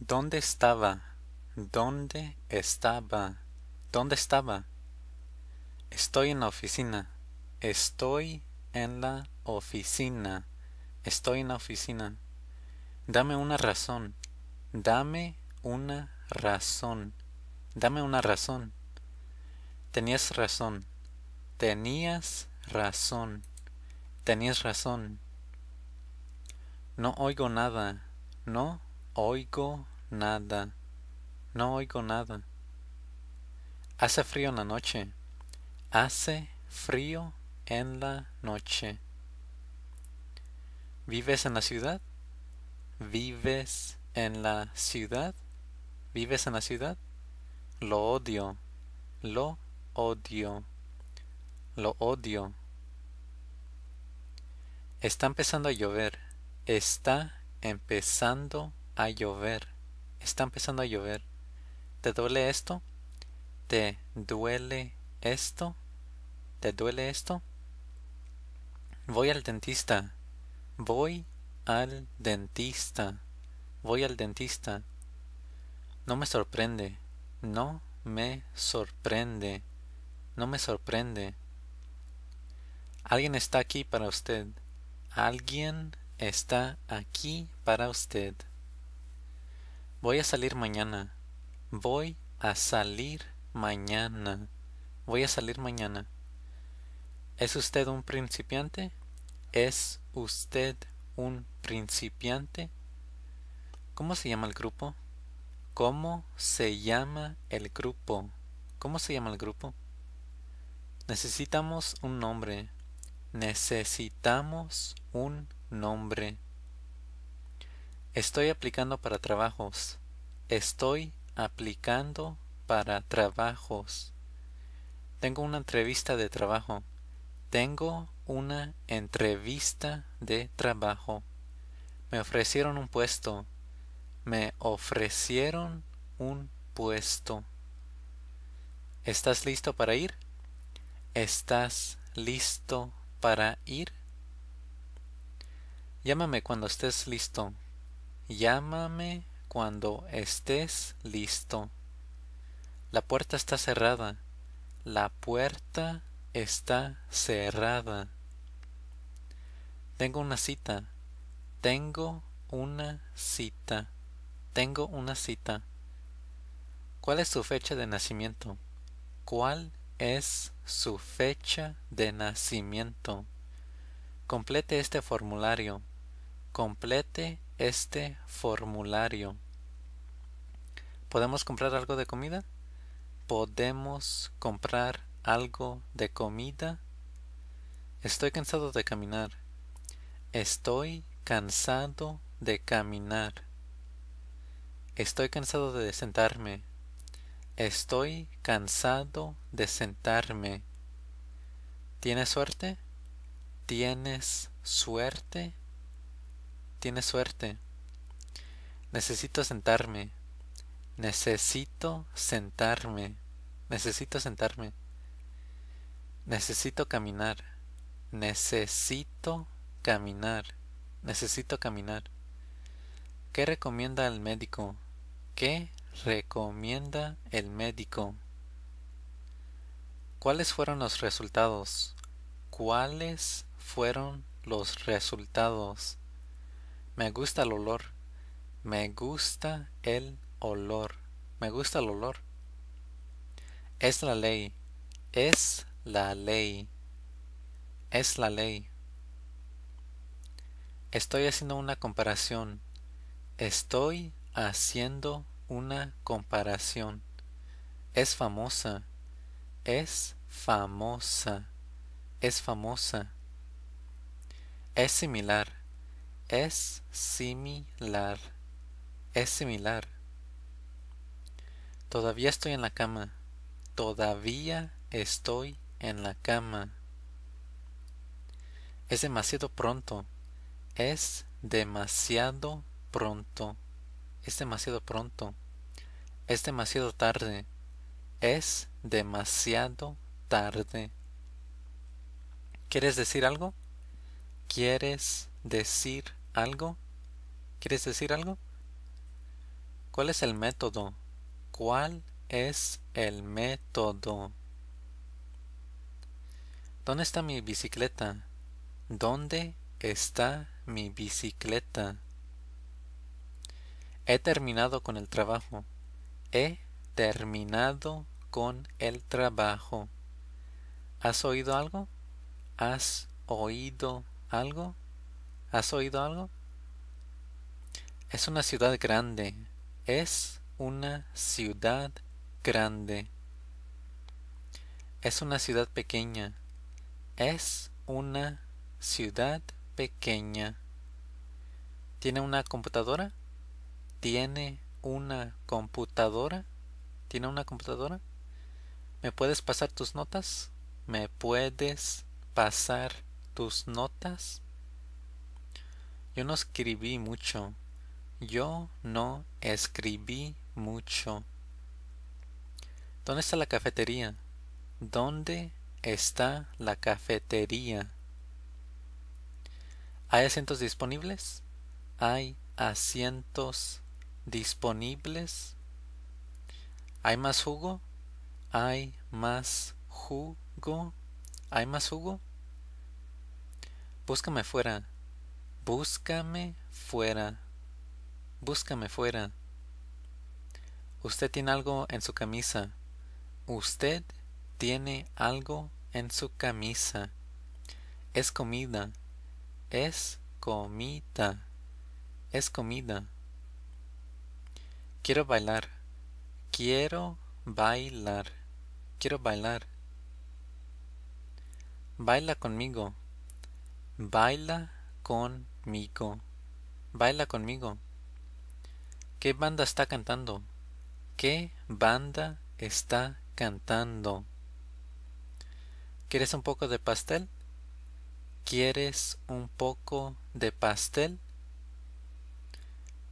¿Dónde estaba? ¿Dónde estaba? ¿Dónde estaba? Estoy en la oficina. Estoy en la oficina. Estoy en la oficina. Dame una razón. Dame una razón. Dame una razón. Tenías razón. Tenías razón. Tenías razón. No oigo nada. No oigo nada. No oigo nada. Hace frío en la noche. Hace frío en la noche. ¿Vives en la ciudad? ¿Vives en la ciudad? ¿Vives en la ciudad? Lo odio. Lo odio. Lo odio. Está empezando a llover. Está empezando a llover. Está empezando a llover. ¿Te duele esto? ¿Te duele esto? ¿Te duele esto? Voy al dentista. Voy al dentista. Voy al dentista. No me sorprende. No me sorprende. No me sorprende. Alguien está aquí para usted. Alguien está aquí para usted. Voy a salir mañana. Voy a salir mañana. Voy a salir mañana. ¿Es usted un principiante? ¿Es usted un principiante? ¿Cómo se llama el grupo? ¿Cómo se llama el grupo? ¿Cómo se llama el grupo? Necesitamos un nombre. Necesitamos un nombre. Estoy aplicando para trabajos. Estoy aplicando para trabajos. Tengo una entrevista de trabajo. Tengo una entrevista de trabajo. Me ofrecieron un puesto. Me ofrecieron un puesto. ¿Estás listo para ir? ¿Estás listo para ir? Llámame cuando estés listo. Llámame cuando estés listo. La puerta está cerrada. La puerta está cerrada. Tengo una cita. Tengo una cita. Tengo una cita. ¿Cuál es su fecha de nacimiento? ¿Cuál es su fecha de nacimiento? Complete este formulario. Complete este formulario. ¿Podemos comprar algo de comida? ¿Podemos comprar algo de comida? Estoy cansado de caminar. Estoy cansado de caminar. Estoy cansado de sentarme. Estoy cansado de sentarme. ¿Tienes suerte? ¿Tienes suerte? tiene suerte. Necesito sentarme. Necesito sentarme. Necesito sentarme. Necesito caminar. Necesito caminar. Necesito caminar. ¿Qué recomienda el médico? ¿Qué recomienda el médico? ¿Cuáles fueron los resultados? ¿Cuáles fueron los resultados? Me gusta el olor. Me gusta el olor. Me gusta el olor. Es la ley. Es la ley. Es la ley. Estoy haciendo una comparación. Estoy haciendo una comparación. Es famosa. Es famosa. Es famosa. Es similar es similar. Es similar. Todavía estoy en la cama. Todavía estoy en la cama. Es demasiado pronto. Es demasiado pronto. Es demasiado pronto. Es demasiado tarde. Es demasiado tarde. ¿Quieres decir algo? ¿Quieres decir algo? ¿Quieres decir algo? ¿Cuál es el método? ¿Cuál es el método? ¿Dónde está mi bicicleta? ¿Dónde está mi bicicleta? He terminado con el trabajo. He terminado con el trabajo. ¿Has oído algo? ¿Has oído algo? ¿Has oído algo? Es una ciudad grande. Es una ciudad grande. Es una ciudad pequeña. Es una ciudad pequeña. ¿Tiene una computadora? ¿Tiene una computadora? ¿Tiene una computadora? ¿Me puedes pasar tus notas? ¿Me puedes pasar tus notas? Yo no escribí mucho. Yo no escribí mucho. ¿Dónde está la cafetería? ¿Dónde está la cafetería? ¿Hay asientos disponibles? ¿Hay asientos disponibles? ¿Hay más jugo? ¿Hay más jugo? ¿Hay más jugo? Búscame fuera. Búscame fuera. Búscame fuera. Usted tiene algo en su camisa. Usted tiene algo en su camisa. Es comida. Es comida. Es comida. Quiero bailar. Quiero bailar. Quiero bailar. Baila conmigo. Baila conmigo Mico, baila conmigo. ¿Qué banda está cantando? ¿Qué banda está cantando? ¿Quieres un poco de pastel? ¿Quieres un poco de pastel?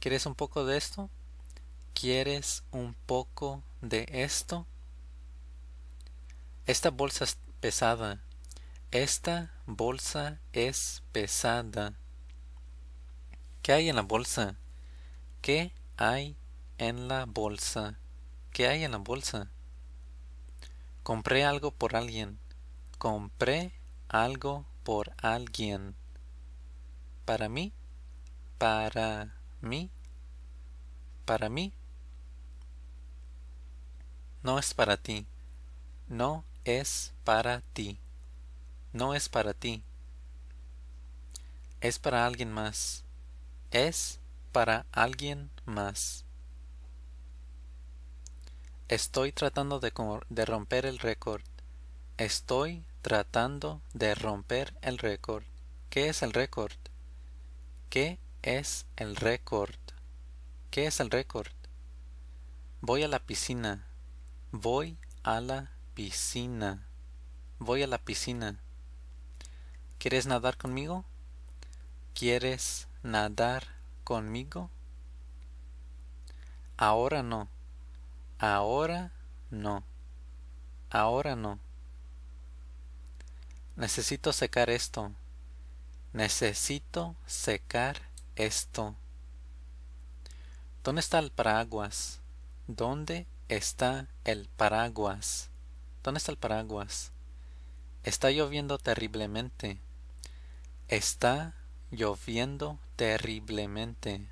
¿Quieres un poco de esto? ¿Quieres un poco de esto? Esta bolsa es pesada. Esta bolsa es pesada. ¿Qué hay en la bolsa? ¿Qué hay en la bolsa? ¿Qué hay en la bolsa? Compré algo por alguien. Compré algo por alguien. Para mí, para mí, para mí. No es para ti. No es para ti. No es para ti. Es para alguien más es para alguien más. Estoy tratando de, romper el récord. Estoy tratando de romper el récord. ¿Qué es el récord? ¿Qué es el récord? ¿Qué es el récord? Voy a la piscina. Voy a la piscina. Voy a la piscina. ¿Quieres nadar conmigo? ¿Quieres nadar conmigo? Ahora no. Ahora no. Ahora no. Necesito secar esto. Necesito secar esto. ¿Dónde está el paraguas? ¿Dónde está el paraguas? ¿Dónde está el paraguas? Está lloviendo terriblemente. Está lloviendo terriblemente.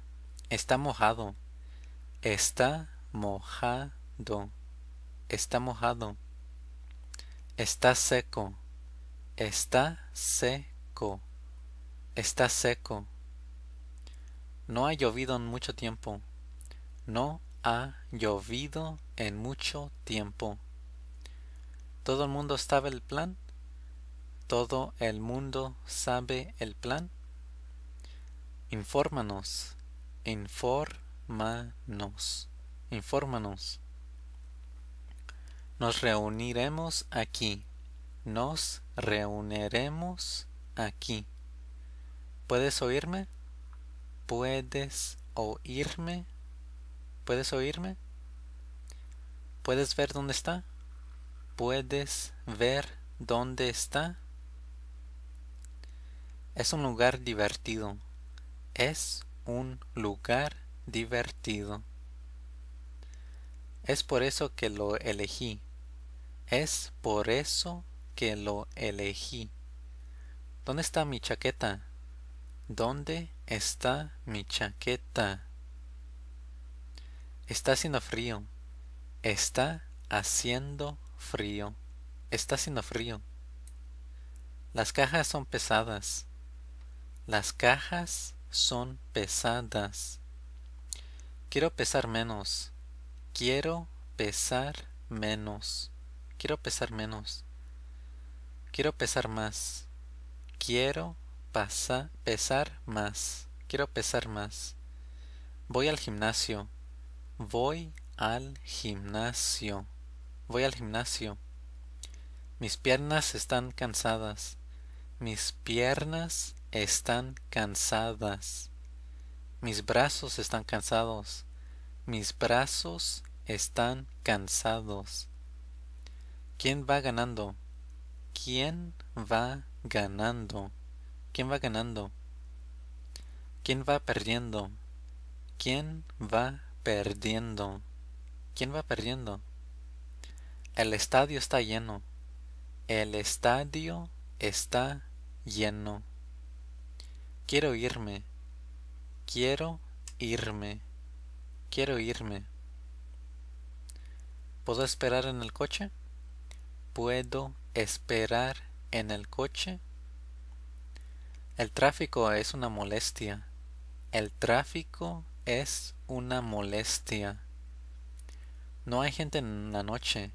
Está mojado. Está mojado. Está mojado. Está seco. Está seco. Está seco. No ha llovido en mucho tiempo. No ha llovido en mucho tiempo. ¿Todo el mundo sabe el plan? ¿Todo el mundo sabe el plan? Infórmanos. Infórmanos. Infórmanos. Nos reuniremos aquí. Nos reuniremos aquí. ¿Puedes oírme? ¿Puedes oírme? ¿Puedes oírme? ¿Puedes ver dónde está? ¿Puedes ver dónde está? Es un lugar divertido. Es un lugar divertido. Es por eso que lo elegí. Es por eso que lo elegí. ¿Dónde está mi chaqueta? ¿Dónde está mi chaqueta? Está haciendo frío. Está haciendo frío. Está haciendo frío. Las cajas son pesadas. Las cajas son pesadas. Quiero pesar menos. Quiero pesar menos. Quiero pesar menos. Quiero pesar más. Quiero pasa, pesar más. Quiero pesar más. Voy al gimnasio. Voy al gimnasio. Voy al gimnasio. Mis piernas están cansadas. Mis piernas están cansadas. Mis brazos están cansados. Mis brazos están cansados. ¿Quién va ganando? ¿Quién va ganando? ¿Quién va ganando? ¿Quién va perdiendo? ¿Quién va perdiendo? ¿Quién va perdiendo? El estadio está lleno. El estadio está lleno. Quiero irme. Quiero irme. Quiero irme. ¿Puedo esperar en el coche? ¿Puedo esperar en el coche? El tráfico es una molestia. El tráfico es una molestia. No hay gente en la noche.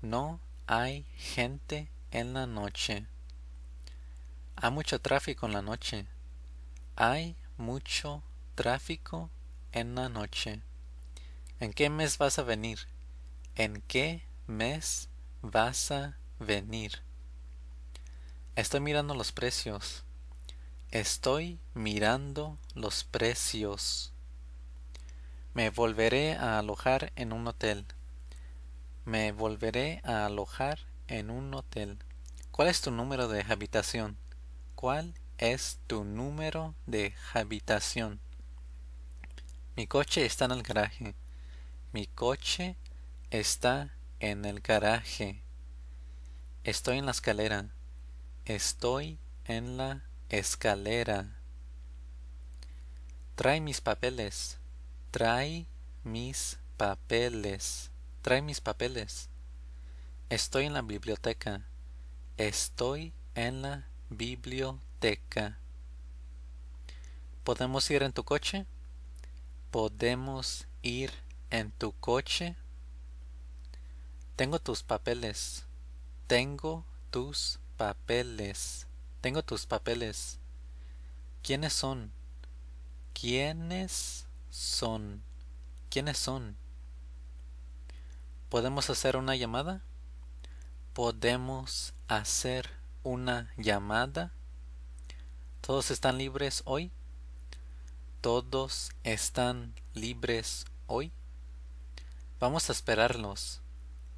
No hay gente en la noche. Hay mucho tráfico en la noche. Hay mucho tráfico en la noche. ¿En qué mes vas a venir? ¿En qué mes vas a venir? Estoy mirando los precios. Estoy mirando los precios. Me volveré a alojar en un hotel. Me volveré a alojar en un hotel. ¿Cuál es tu número de habitación? ¿Cuál es tu número de habitación. Mi coche está en el garaje. Mi coche está en el garaje. Estoy en la escalera. Estoy en la escalera. Trae mis papeles. Trae mis papeles. Trae mis papeles. Estoy en la biblioteca. Estoy en la biblioteca. ¿Podemos ir en tu coche? ¿Podemos ir en tu coche? Tengo tus papeles. Tengo tus papeles. Tengo tus papeles. ¿Quiénes son? ¿Quiénes son? ¿Quiénes son? ¿Podemos hacer una llamada? ¿Podemos hacer una llamada? Todos están libres hoy. Todos están libres hoy. Vamos a esperarlos.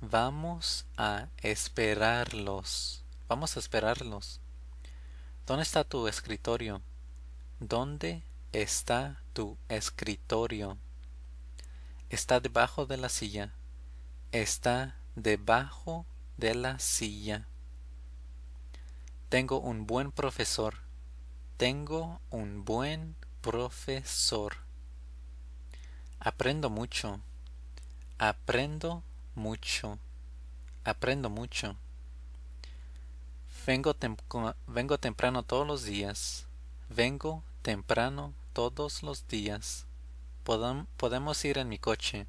Vamos a esperarlos. Vamos a esperarlos. ¿Dónde está tu escritorio? ¿Dónde está tu escritorio? Está debajo de la silla. Está debajo de la silla. Tengo un buen profesor. Tengo un buen profesor. Aprendo mucho. Aprendo mucho. Aprendo mucho. Vengo, temprano todos los días. Vengo temprano todos los días. podemos ir en mi coche.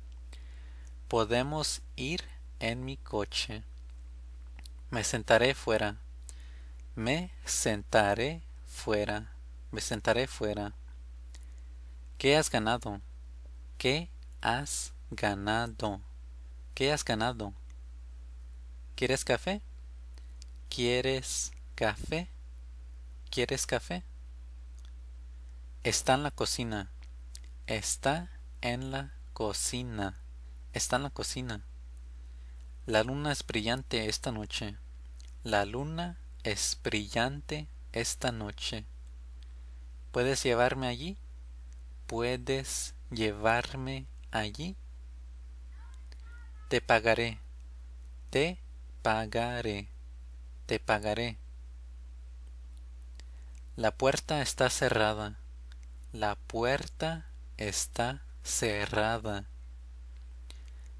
Podemos ir en mi coche. Me sentaré fuera. Me sentaré fuera, me sentaré fuera. ¿Qué has ganado? ¿Qué has ganado? ¿Qué has ganado? ¿Quieres café? ¿Quieres café? ¿Quieres café? Está en la cocina. Está en la cocina. Está en la cocina. La luna es brillante esta noche. La luna es brillante esta noche. ¿Puedes llevarme allí? ¿Puedes llevarme allí? Te pagaré. Te pagaré. Te pagaré. La puerta está cerrada. La puerta está cerrada.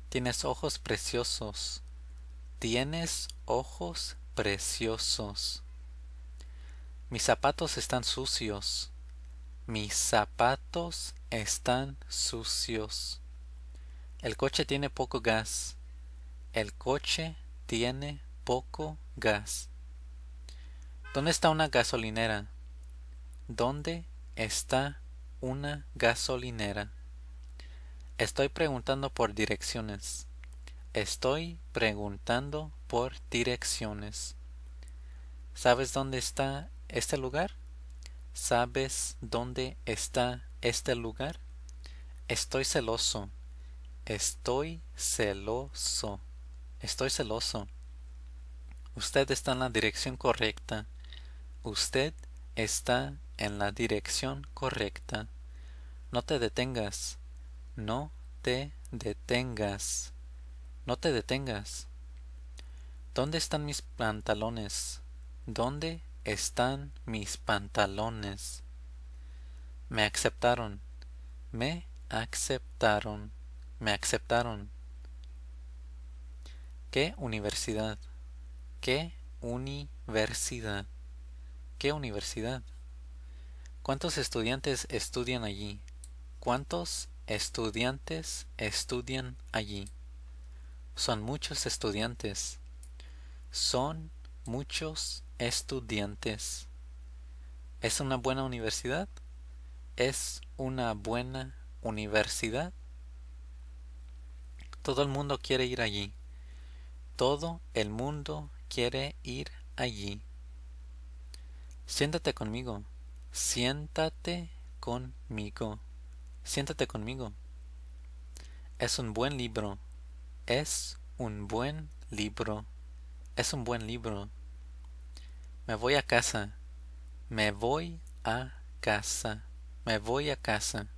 Tienes ojos preciosos. Tienes ojos preciosos. Mis zapatos están sucios. Mis zapatos están sucios. El coche tiene poco gas. El coche tiene poco gas. ¿Dónde está una gasolinera? ¿Dónde está una gasolinera? Estoy preguntando por direcciones. Estoy preguntando por direcciones. ¿Sabes dónde está este lugar? ¿Sabes dónde está este lugar? Estoy celoso. Estoy celoso. Estoy celoso. Usted está en la dirección correcta. Usted está en la dirección correcta. No te detengas. No te detengas. No te detengas. ¿Dónde están mis pantalones? ¿Dónde están mis pantalones? Me aceptaron, me aceptaron, me aceptaron. ¿Qué universidad? ¿Qué universidad? ¿Qué universidad? ¿Cuántos estudiantes estudian allí? ¿Cuántos estudiantes estudian allí? Son muchos estudiantes. Son muchos estudiantes. ¿Es una buena universidad? ¿Es una buena universidad? Todo el mundo quiere ir allí. Todo el mundo quiere ir allí. Siéntate conmigo. Siéntate conmigo. Siéntate conmigo. Es un buen libro. Es un buen libro. Es un buen libro. Me voy a casa. Me voy a casa. Me voy a casa.